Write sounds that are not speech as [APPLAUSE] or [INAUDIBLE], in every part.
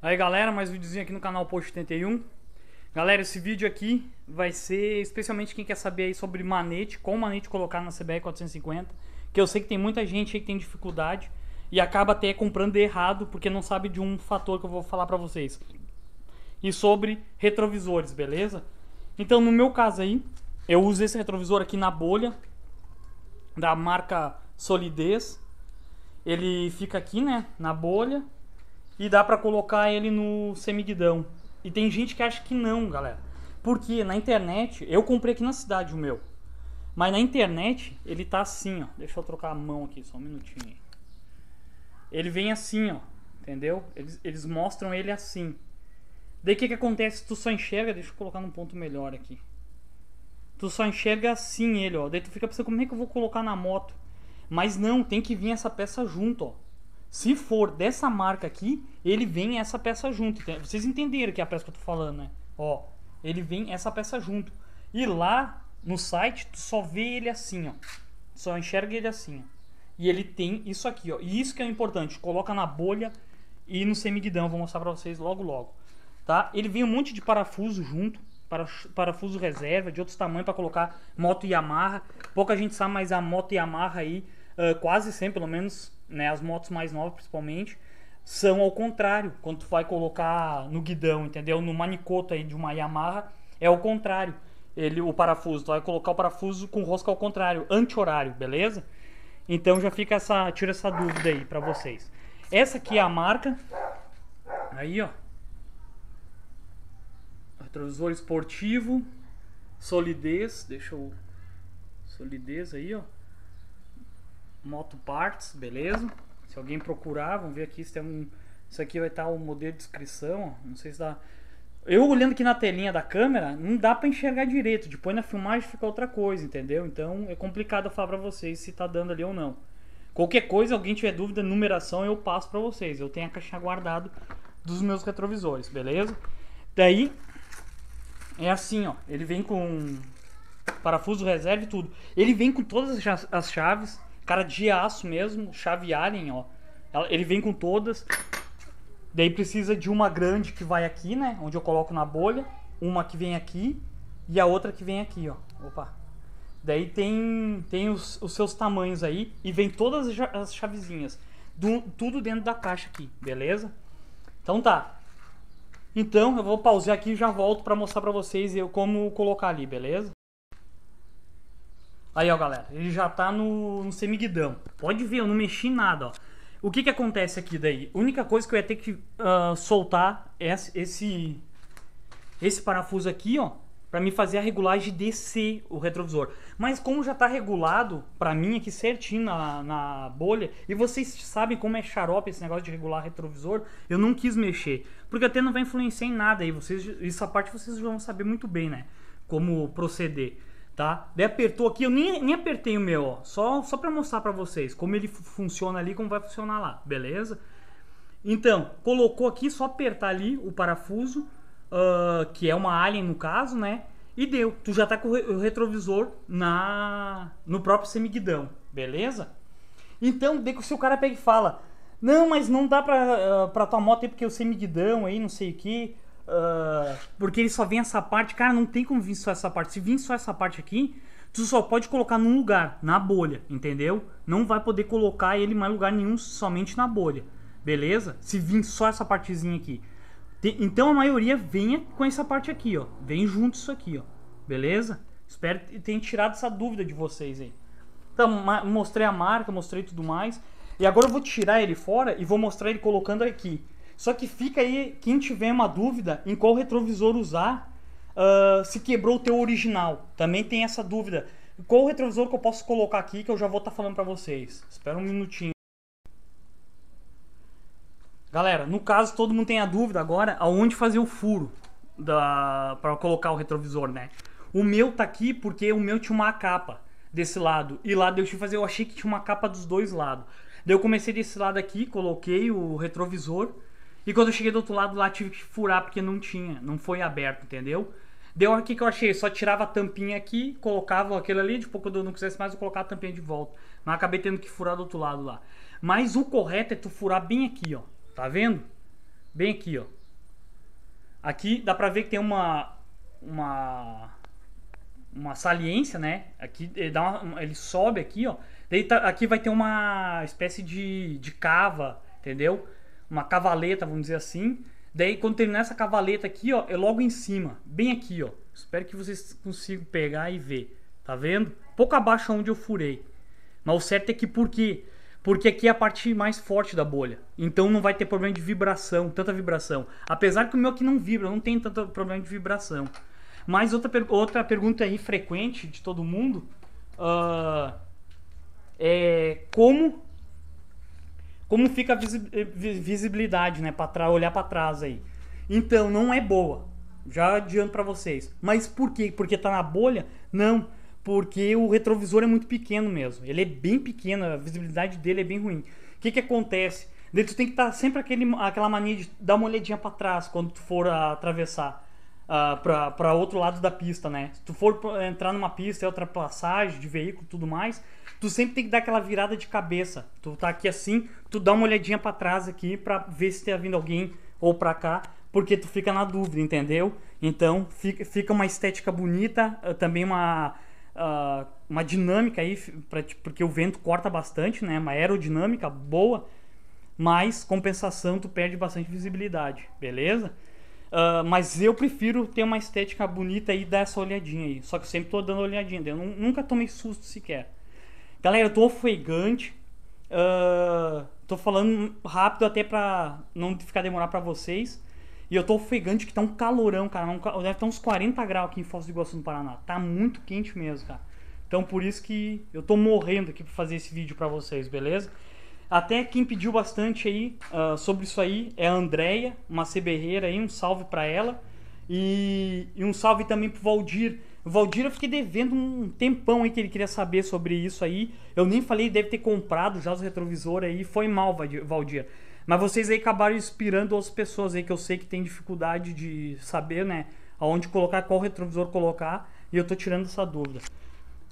Aí galera, mais um videozinho aqui no canal Post 81. Galera, esse vídeo aqui vai ser especialmente quem quer saber aí sobre manete, qual manete colocar na CBR 450 que eu sei que tem muita gente que tem dificuldade e acaba até comprando errado porque não sabe de um fator que eu vou falar para vocês. E sobre retrovisores, beleza? Então, no meu caso aí, eu uso esse retrovisor aqui na bolha da marca Solidez. Ele fica aqui, né, na bolha e dá para colocar ele no semiguidão. E tem gente que acha que não, galera. Porque na internet, eu comprei aqui na cidade o meu. Mas na internet ele tá assim, ó. Deixa eu trocar a mão aqui, só um minutinho. Ele vem assim, ó. Entendeu? Eles, eles mostram ele assim. Daí o que, que acontece? Tu só enxerga. Deixa eu colocar num ponto melhor aqui. Tu só enxerga assim ele, ó. Daí tu fica pensando, como é que eu vou colocar na moto? Mas não, tem que vir essa peça junto, ó. Se for dessa marca aqui, ele vem essa peça junto. Vocês entenderam que é a peça que eu tô falando, né? Ó, ele vem essa peça junto. E lá no site, tu só vê ele assim, ó. Só enxerga ele assim, ó. E ele tem isso aqui, ó. E isso que é o importante. Coloca na bolha e no semiguidão. Vou mostrar pra vocês logo, logo. Tá? Ele vem um monte de parafuso junto. parafuso reserva, de outros tamanhos para colocar moto Yamaha. Pouca gente sabe, mas a moto Yamaha aí, uh, quase sempre, pelo menos, né? As motos mais novas, principalmente, são ao contrário. Quando tu vai colocar no guidão, entendeu? No manicoto aí de uma Yamaha, é o contrário ele o parafuso. Tu então vai colocar o parafuso com rosca ao contrário, anti-horário, beleza? Então já fica essa, tira essa dúvida aí para vocês. Essa aqui é a marca. Aí, ó. Retrovisor esportivo, solidez, deixa eu solidez aí, ó. Moto Parts, beleza? Se alguém procurar, vamos ver aqui se tem um isso aqui vai estar tá o modelo de descrição, ó. não sei se dá eu olhando aqui na telinha da câmera, não dá para enxergar direito. Depois na filmagem fica outra coisa, entendeu? Então é complicado eu falar para vocês se tá dando ali ou não. Qualquer coisa, alguém tiver dúvida, numeração, eu passo para vocês. Eu tenho a caixa guardado dos meus retrovisores, beleza? Daí é assim, ó. Ele vem com parafuso reserva e tudo. Ele vem com todas as chaves, cara de aço mesmo, chave Allen, ó. Ele vem com todas. Daí precisa de uma grande que vai aqui, né? Onde eu coloco na bolha. Uma que vem aqui e a outra que vem aqui, ó. Opa. Daí tem, tem os, os seus tamanhos aí e vem todas as chavezinhas. Do, tudo dentro da caixa aqui, beleza? Então tá. Então eu vou pausar aqui e já volto para mostrar para vocês eu como colocar ali, beleza? Aí ó galera, ele já tá no, no semiguidão. Pode ver, eu não mexi em nada, ó. O que que acontece aqui daí? A única coisa que eu ia ter que uh, soltar é esse, esse parafuso aqui, ó. Pra me fazer a regulagem descer o retrovisor. Mas como já tá regulado, pra mim aqui certinho na, na bolha, e vocês sabem como é xarope esse negócio de regular retrovisor, eu não quis mexer. Porque até não vai influenciar em nada aí. Vocês, essa parte vocês vão saber muito bem, né? Como proceder tá? Daí apertou aqui, eu nem, nem apertei o meu, ó, só, só para mostrar para vocês como ele funciona ali, como vai funcionar lá, beleza? Então, colocou aqui, só apertar ali o parafuso, uh, que é uma Alien no caso, né? E deu, tu já tá com o retrovisor na no próprio semiguidão, beleza? Então, daí se o cara pega e fala, não, mas não dá pra, uh, pra tua moto aí porque o semiguidão aí, não sei o que... Uh, porque ele só vem essa parte. Cara, não tem como vir só essa parte. Se vir só essa parte aqui, tu só pode colocar num lugar, na bolha, entendeu? Não vai poder colocar ele em mais lugar nenhum, somente na bolha. Beleza? Se vir só essa partezinha aqui. Tem, então a maioria venha com essa parte aqui, ó. Vem junto isso aqui, ó. Beleza? Espero que tenha tirado essa dúvida de vocês aí. Então, mostrei a marca, mostrei tudo mais. E agora eu vou tirar ele fora e vou mostrar ele colocando aqui. Só que fica aí, quem tiver uma dúvida em qual retrovisor usar, uh, se quebrou o teu original. Também tem essa dúvida. Qual retrovisor que eu posso colocar aqui que eu já vou estar tá falando para vocês. Espera um minutinho. Galera, no caso todo mundo tem a dúvida agora aonde fazer o furo da para colocar o retrovisor, né? O meu tá aqui porque o meu tinha uma capa desse lado e lá eu fazer, eu achei que tinha uma capa dos dois lados. Daí eu comecei desse lado aqui, coloquei o retrovisor e quando eu cheguei do outro lado lá, tive que furar porque não tinha, não foi aberto, entendeu? Deu o que eu achei, só tirava a tampinha aqui, colocava aquele ali, tipo, quando eu não quisesse mais, eu colocava a tampinha de volta. Mas acabei tendo que furar do outro lado lá. Mas o correto é tu furar bem aqui, ó. Tá vendo? Bem aqui, ó. Aqui dá pra ver que tem uma... Uma... Uma saliência, né? Aqui ele, dá uma, ele sobe aqui, ó. Daí tá, aqui vai ter uma espécie de, de cava, entendeu? uma cavaleta, vamos dizer assim. Daí, quando terminar essa cavaleta aqui, ó, é logo em cima, bem aqui, ó. Espero que vocês consigam pegar e ver. Tá vendo? Pouco abaixo onde eu furei. Mas o certo é que por quê? Porque aqui é a parte mais forte da bolha. Então não vai ter problema de vibração, tanta vibração. Apesar que o meu aqui não vibra, não tem tanto problema de vibração. Mas outra, per outra pergunta aí frequente de todo mundo uh, é como como fica a eh, visibilidade, né? Para olhar para trás aí. Então, não é boa. Já adianto para vocês. Mas por quê? Porque tá na bolha? Não, porque o retrovisor é muito pequeno mesmo. Ele é bem pequeno, a visibilidade dele é bem ruim. O que que acontece? Daí tu tem que estar tá sempre aquele, aquela mania de dar uma olhadinha para trás quando tu for atravessar uh, ah, para outro lado da pista, né? Se tu for entrar numa pista e é passagem de veículo tudo mais, tu sempre tem que dar aquela virada de cabeça. Tu tá aqui assim, tu dá uma olhadinha para trás aqui para ver se tá vindo alguém ou para cá, porque tu fica na dúvida, entendeu? Então fica uma estética bonita, ah, também uma, uh, uma dinâmica aí, pra, porque o vento corta bastante, né? Uma aerodinâmica boa, mas compensação tu perde bastante visibilidade, beleza? Ah, mas eu prefiro ter uma estética bonita e dar essa olhadinha aí. Só que eu sempre tô dando olhadinha, eu nunca tomei susto sequer. Galera, eu tô ofegante. Uh, tô falando rápido até pra não ficar demorar pra vocês. E eu tô ofegante que tá um calorão, cara. Um, deve estar tá uns 40 graus aqui em Foz do Iguaçu, no Paraná. Tá muito quente mesmo, cara. Então por isso que eu tô morrendo aqui pra fazer esse vídeo pra vocês, beleza? Até quem pediu bastante aí uh, sobre isso aí é a Andrea, uma CBReira aí, um salve para ela. E, e, um salve também pro Valdir. O Valdir eu fiquei devendo um tempão aí que ele queria saber sobre isso aí. Eu nem falei, deve ter comprado já os retrovisores aí. Foi mal, Valdir. Mas vocês aí acabaram inspirando outras pessoas aí que eu sei que tem dificuldade de saber, né? Aonde colocar, qual retrovisor colocar. E eu tô tirando essa dúvida.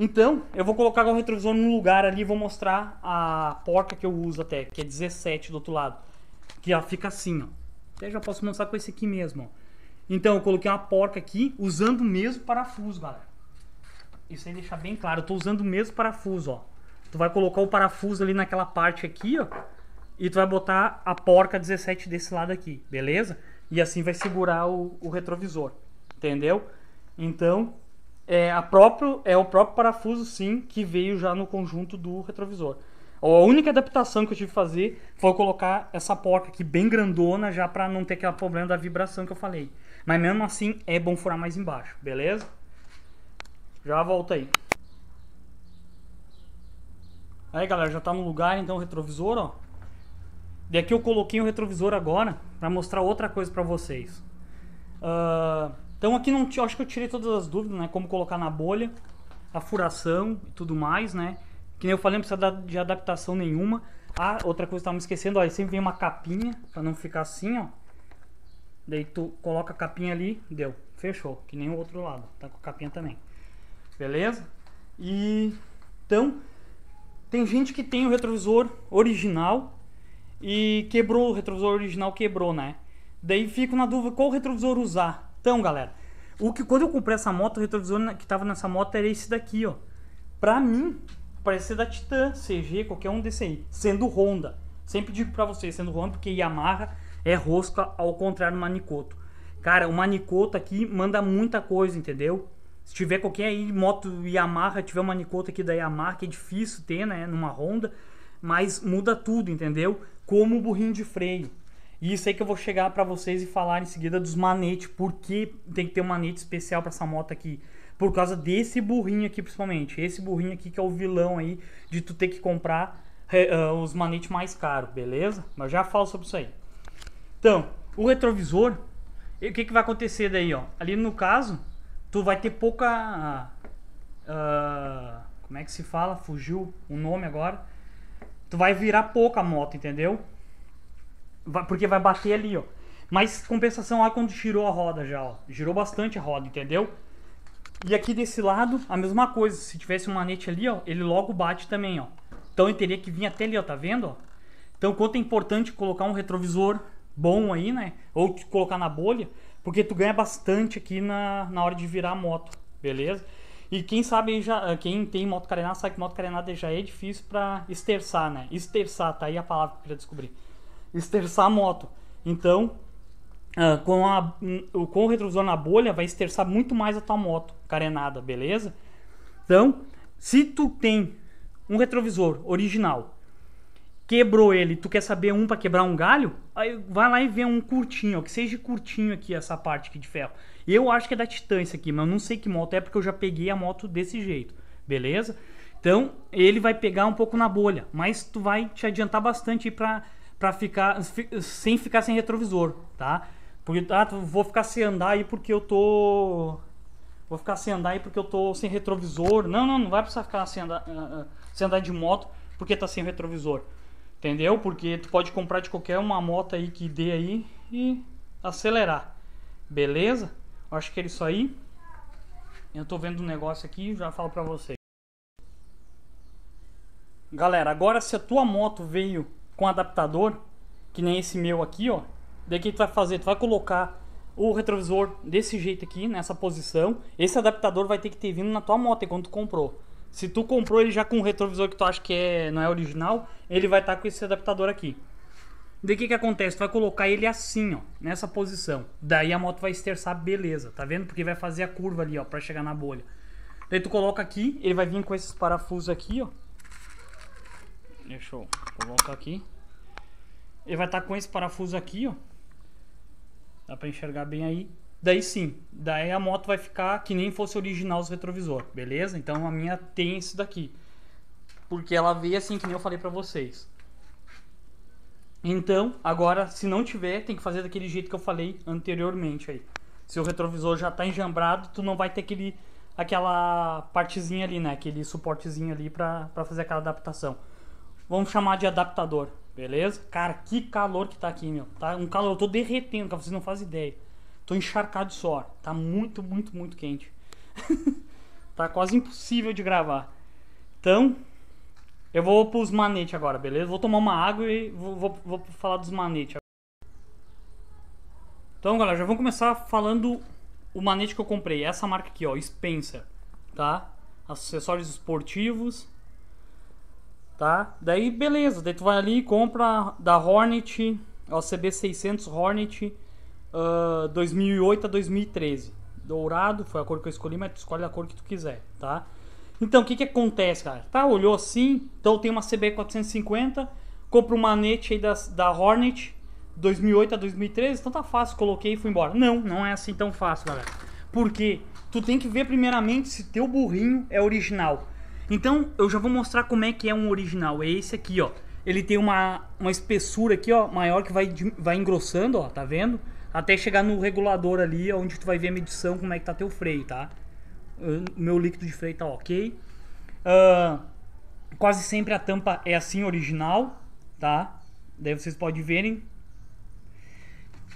Então, eu vou colocar o retrovisor no lugar ali e vou mostrar a porca que eu uso até, que é 17 do outro lado. Que ela fica assim, ó. Até já posso mostrar com esse aqui mesmo, ó. Então, eu coloquei uma porca aqui usando o mesmo parafuso, galera. Isso aí deixa bem claro. Eu tô usando o mesmo parafuso, ó. Tu vai colocar o parafuso ali naquela parte aqui, ó. E tu vai botar a porca 17 desse lado aqui, beleza? E assim vai segurar o, o retrovisor, entendeu? Então, é, a próprio, é o próprio parafuso, sim, que veio já no conjunto do retrovisor. A única adaptação que eu tive que fazer foi colocar essa porca aqui bem grandona, já para não ter aquele problema da vibração que eu falei. Mas mesmo assim, é bom furar mais embaixo, beleza? Já volto aí. Aí galera, já tá no lugar então o retrovisor, ó. Daqui eu coloquei o retrovisor agora para mostrar outra coisa para vocês. Uh, então aqui não acho que eu tirei todas as dúvidas, né? Como colocar na bolha, a furação e tudo mais, né? Que nem eu falei, não precisa de adaptação nenhuma. Ah, outra coisa que eu tava me esquecendo, ó, aí sempre vem uma capinha para não ficar assim, ó. Daí tu coloca a capinha ali, deu, fechou, que nem o outro lado, tá com a capinha também. Beleza? E então tem gente que tem o retrovisor original e quebrou o retrovisor original quebrou, né? Daí fico na dúvida qual retrovisor usar então, galera, o que quando eu comprei essa moto, o retrovisor que tava nessa moto era esse daqui, ó. Pra mim, parecia da Titan, CG, qualquer um desse aí, sendo Honda. Sempre digo pra vocês, sendo Honda, porque Yamaha é rosca ao contrário do Manicoto. Cara, o Manicoto aqui manda muita coisa, entendeu? Se tiver qualquer aí, moto Yamaha, tiver uma Nicoto aqui da Yamaha, que é difícil ter, né, numa Honda, mas muda tudo, entendeu? Como o burrinho de freio. E isso aí que eu vou chegar para vocês e falar em seguida dos manetes, porque tem que ter um manete especial para essa moto aqui. Por causa desse burrinho aqui, principalmente. Esse burrinho aqui que é o vilão aí de tu ter que comprar uh, os manetes mais caros, beleza? Mas já falo sobre isso aí. Então, o retrovisor, o que, que vai acontecer daí, ó? Ali no caso, tu vai ter pouca... Uh, como é que se fala? Fugiu o nome agora. Tu vai virar pouca a moto, entendeu? porque vai bater ali, ó. Mas compensação lá quando girou a roda já, ó. Girou bastante a roda, entendeu? E aqui desse lado, a mesma coisa. Se tivesse um manete ali, ó, ele logo bate também, ó. Então ele teria que vir até ali, ó, tá vendo, ó? Então quanto é importante colocar um retrovisor bom aí, né? Ou colocar na bolha, porque tu ganha bastante aqui na, na hora de virar a moto, beleza? E quem sabe já, ah, quem tem moto carenada sabe que moto carenada já é difícil para esterçar, né? Esterçar, tá aí a palavra que eu queria descobrir esterçar a moto. Então, uh, com, a, um, com o retrovisor na bolha, vai esterçar muito mais a tua moto carenada, beleza? Então, se tu tem um retrovisor original, quebrou ele, tu quer saber um para quebrar um galho? Aí vai lá e vê um curtinho, ó, que seja curtinho aqui essa parte aqui de ferro. Eu acho que é da Titan esse aqui, mas eu não sei que moto é porque eu já peguei a moto desse jeito, beleza? Então, ele vai pegar um pouco na bolha, mas tu vai te adiantar bastante para para ficar sem ficar sem retrovisor, tá? Porque ah, vou ficar sem andar aí porque eu tô vou ficar sem andar aí porque eu tô sem retrovisor. Não, não, não vai precisar ficar sem andar, ah, ah, sem andar de moto porque tá sem retrovisor. Entendeu? Porque tu pode comprar de qualquer uma moto aí que dê aí e acelerar. Beleza? Eu acho que é isso aí. Eu tô vendo um negócio aqui, já falo para vocês. Galera, agora se a tua moto veio com adaptador, que nem esse meu aqui, ó. Daí o que tu vai fazer? Tu vai colocar o retrovisor desse jeito aqui, nessa posição. Esse adaptador vai ter que ter vindo na tua moto enquanto é tu comprou. Se tu comprou ele já com o retrovisor que tu acha que é, não é original, ele vai estar tá com esse adaptador aqui. Daí o que, que acontece? Tu vai colocar ele assim, ó, nessa posição. Daí a moto vai esterçar, beleza, tá vendo? Porque vai fazer a curva ali, ó, pra chegar na bolha. Daí tu coloca aqui, ele vai vir com esses parafusos aqui, ó. Deixa eu colocar aqui. Ele vai estar tá com esse parafuso aqui, ó. Dá pra enxergar bem aí. Daí sim, daí a moto vai ficar que nem fosse original os retrovisor, beleza? Então a minha tem esse daqui. Porque ela veio assim que nem eu falei pra vocês. Então, agora, se não tiver, tem que fazer daquele jeito que eu falei anteriormente aí. Se o retrovisor já tá enjambrado, tu não vai ter aquele, aquela partezinha ali, né? Aquele suportezinho ali pra, pra fazer aquela adaptação. Vamos chamar de adaptador, beleza? Cara, que calor que tá aqui, meu. Tá um calor, eu tô derretendo, que vocês não fazem ideia. Tô encharcado de suor. Tá muito, muito, muito quente. [LAUGHS] tá quase impossível de gravar. Então, eu vou pros manetes agora, beleza? Vou tomar uma água e vou, vou, vou falar dos manetes. Então, galera, já vamos começar falando o manete que eu comprei. Essa marca aqui, ó, Spencer, tá? Acessórios esportivos tá? Daí beleza, daí tu vai ali e compra da Hornet, CB 600 Hornet uh, ah, 2008 a 2013. Dourado foi a cor que eu escolhi, mas tu escolhe a cor que tu quiser, tá? Então, o que que acontece, cara? Tá, olhou assim, então tem uma CB 450, compra um manete aí da, da Hornet 2008 a 2013, então tá fácil, coloquei e fui embora. Não, não é assim tão fácil, galera. Porque tu tem que ver primeiramente se teu burrinho é original. Então eu já vou mostrar como é que é um original. É esse aqui, ó. Ele tem uma, uma espessura aqui, ó, maior que vai, vai engrossando, ó, tá vendo? Até chegar no regulador ali, onde tu vai ver a medição, como é que tá teu freio, tá? O meu líquido de freio tá ok. Uh, quase sempre a tampa é assim, original, tá? Daí vocês podem verem.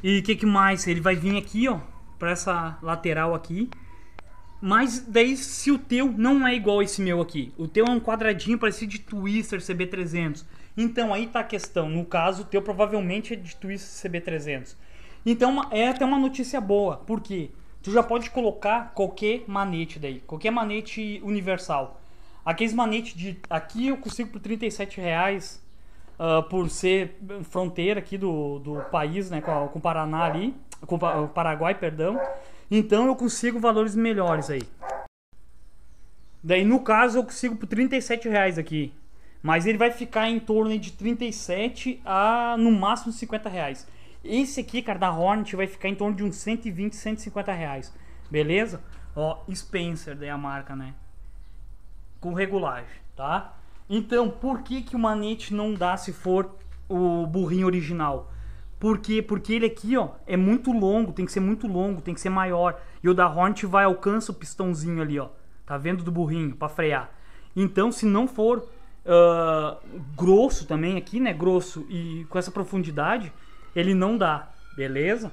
E o que, que mais? Ele vai vir aqui, ó, pra essa lateral aqui. Mas daí, se o teu não é igual esse meu aqui, o teu é um quadradinho parecido de Twister CB300. Então aí tá a questão. No caso, o teu provavelmente é de Twister CB300. Então é até uma notícia boa, porque tu já pode colocar qualquer manete daí, qualquer manete universal. Aqueles manete de aqui eu consigo por 37 reais uh, por ser fronteira aqui do, do país, né, com, com o Paraná ali, com o Paraguai, perdão. Então eu consigo valores melhores aí. Daí no caso eu consigo por 37 reais aqui. Mas ele vai ficar em torno de 37 a no máximo 50 reais. Esse aqui, cara, da Hornet vai ficar em torno de uns 120, 150 reais. Beleza? Ó, Spencer, daí a marca, né? Com regulagem, tá? Então, por que, que o manete não dá se for o burrinho original? Porque, porque ele aqui, ó, é muito longo, tem que ser muito longo, tem que ser maior. E o da Hornet vai alcança o pistãozinho ali, ó. Tá vendo do burrinho para frear. Então, se não for uh, grosso também aqui, né, grosso e com essa profundidade, ele não dá, beleza?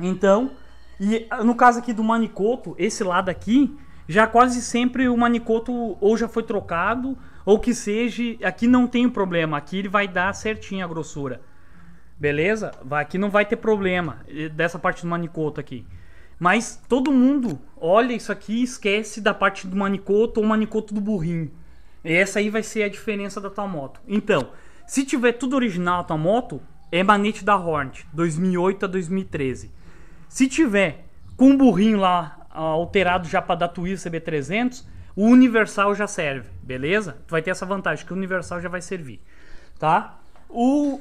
Então, e ah, no caso aqui do manicoto, esse lado aqui, já quase sempre o manicoto ou já foi trocado, ou que seja, aqui não tem o problema, aqui ele vai dar certinho a grossura. Beleza? aqui não vai ter problema eh, dessa parte do manicoto aqui. Mas todo mundo olha isso aqui e esquece da parte do manicoto ou manicoto do burrinho. E essa aí vai ser a diferença da tua moto. Então, se tiver tudo original a tua moto, é manete da Hornet, 2008 a 2013. Se tiver com o burrinho lá ah, alterado já para dar Twister CB300, o universal já serve, beleza? Tu vai ter essa vantagem que o universal já vai servir, tá? O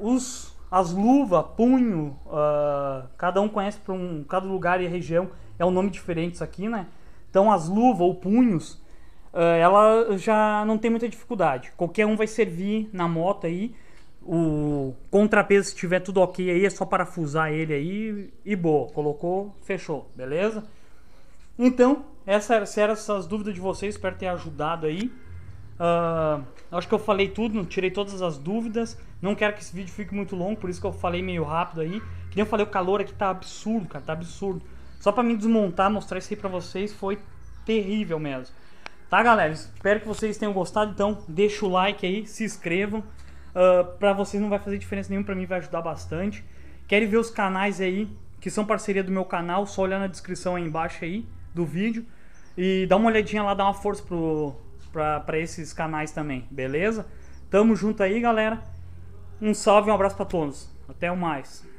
os, as luvas, punho, uh, cada um conhece para um, cada lugar e região é um nome diferente isso aqui, né? Então as luvas ou punhos, uh, ela já não tem muita dificuldade. Qualquer um vai servir na moto aí. O contrapeso, se tiver tudo ok aí, é só parafusar ele aí e boa. Colocou, fechou, beleza? Então, essa, essas eram essas dúvidas de vocês, espero ter ajudado aí. Uh, acho que eu falei tudo, tirei todas as dúvidas. Não quero que esse vídeo fique muito longo, por isso que eu falei meio rápido aí. Que nem eu falei, o calor aqui tá absurdo, cara, tá absurdo. Só pra mim desmontar, mostrar isso aí pra vocês foi terrível mesmo. Tá, galera? Espero que vocês tenham gostado. Então, deixa o like aí, se inscrevam. Uh, pra vocês não vai fazer diferença nenhuma, pra mim vai ajudar bastante. Querem ver os canais aí, que são parceria do meu canal, só olhar na descrição aí embaixo aí do vídeo. E dá uma olhadinha lá, dá uma força pro, para esses canais também, beleza? Tamo junto aí, galera. Um salve, um abraço para todos. Até mais.